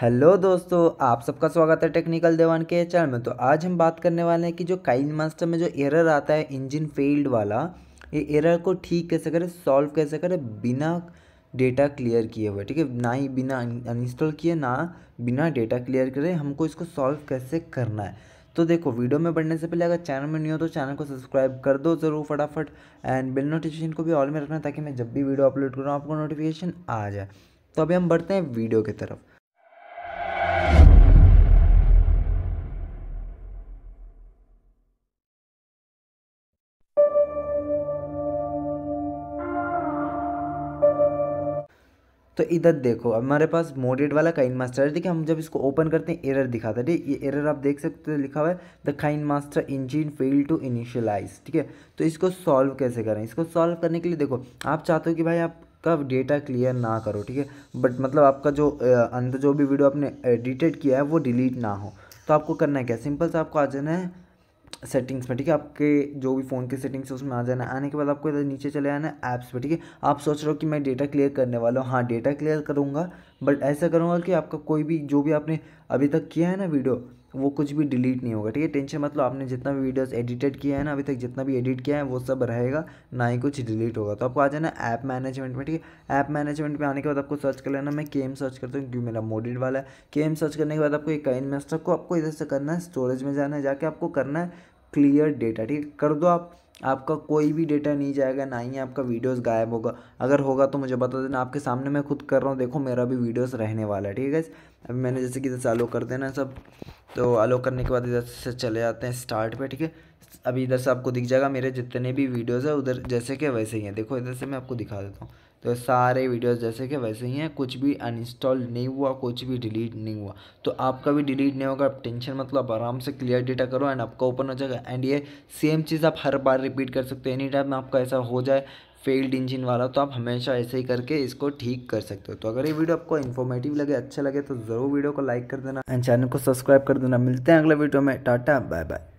hello दोस्तों आप सबका स्वागत है टेक्निकल देवान के चैनल में तो आज हम बात करने वाले हैं कि जो काइन मास्टर में जो एरर आता है इंजन फेल्ड वाला ये एरर को ठीक कैसे करें सॉल्व कैसे करें बिना डेटा क्लियर किए हुए ठीक है ना ही बिना अनइंस्टॉल किए ना बिना डेटा क्लियर करे हमको इसको सॉल्व कैसे करना है तो देखो वीडियो में बढ़ने से पहले अगर चैनल में नहीं हो तो चैनल को सब्सक्राइब कर दो ज़रूर फटाफट एंड बिल नोटिफिकेशन को भी ऑल में रखना ताकि मैं जब भी वीडियो अपलोड करूँ आपको नोटिफिकेशन आ जाए तो अभी हम बढ़ते हैं वीडियो की तरफ तो इधर देखो हमारे पास मोडेड वाला काइन मास्टर है देखिए हम जब इसको ओपन करते हैं एरर दिखाता है ठीक ये एरर आप देख सकते हो लिखा हुआ है the KineMaster engine fail to initialise ठीक है तो इसको सॉल्व कैसे करें इसको सॉल्व करने के लिए देखो आप चाहते हो कि भाई आप का डेटा क्लियर ना करो ठीक है बट मतलब आपका जो अंदर जो भी वीडियो आपने एडिटेड किया है वो डिलीट ना हो तो आपको करना है क्या सिंपल से आपको आ जाना है सेटिंग्स में ठीक है आपके जो भी फ़ोन के सेटिंग्स है उसमें आ जाना आने के बाद आपको इधर नीचे चले आना है ऐप्स पे ठीक है आप सोच रहे हो कि मैं डेटा क्लियर करने वाला हूँ हाँ डेटा क्लियर करूँगा बट ऐसा करूँगा कि आपका कोई भी जो भी आपने अभी तक किया है ना वीडियो वो कुछ भी डिलीट नहीं होगा ठीक है टेंशन मतलब आपने जितना भी वीडियोस एडिटेड किया है ना अभी तक जितना भी एडिट किया है वो सब रहेगा ना ही कुछ डिलीट होगा तो आपको आ जाना ऐप मैनेजमेंट में ठीक है ऐप मैनेजमेंट में आने के बाद आपको सर्च कर लेना मैं केम सर्च करता हूँ क्योंकि मेरा मोडिड वाला है केम सर्च करने के बाद आपको एक काइन मेस्टर को आपको इधर से करना है स्टोरेज में जाना है जाके आपको करना है क्लियर डेटा ठीक कर दो आप आपका कोई भी डेटा नहीं जाएगा ना ही आपका वीडियोस गायब होगा अगर होगा तो मुझे बता देना आपके सामने मैं खुद कर रहा हूँ देखो मेरा भी वीडियोस रहने वाला है ठीक है अभी मैंने जैसे कि जैसे आलो कर देना सब तो आलो करने के बाद इधर से चले जाते हैं स्टार्ट पे ठीक है अभी इधर से आपको दिख जाएगा मेरे जितने भी वीडियोज़ है उधर जैसे कि वैसे ही हैं देखो इधर से मैं आपको दिखा देता हूँ तो सारे वीडियोस जैसे कि वैसे ही हैं कुछ भी अनइंस्टॉल नहीं हुआ कुछ भी डिलीट नहीं हुआ तो आपका भी डिलीट नहीं होगा आप टेंशन मतलब आराम से क्लियर डेटा करो एंड आपका ओपन हो जाएगा एंड ये सेम चीज़ आप हर बार रिपीट कर सकते हो एनी टाइम आपका ऐसा हो जाए फेल्ड इंजन वाला तो आप हमेशा ऐसे ही करके इसको ठीक कर सकते हो तो अगर ये वीडियो आपको इन्फॉर्मेटिव लगे अच्छा लगे तो ज़रूर वीडियो को लाइक कर देना एंड चैनल को सब्सक्राइब कर देना मिलते हैं अगले वीडियो में टाटा बाय बाय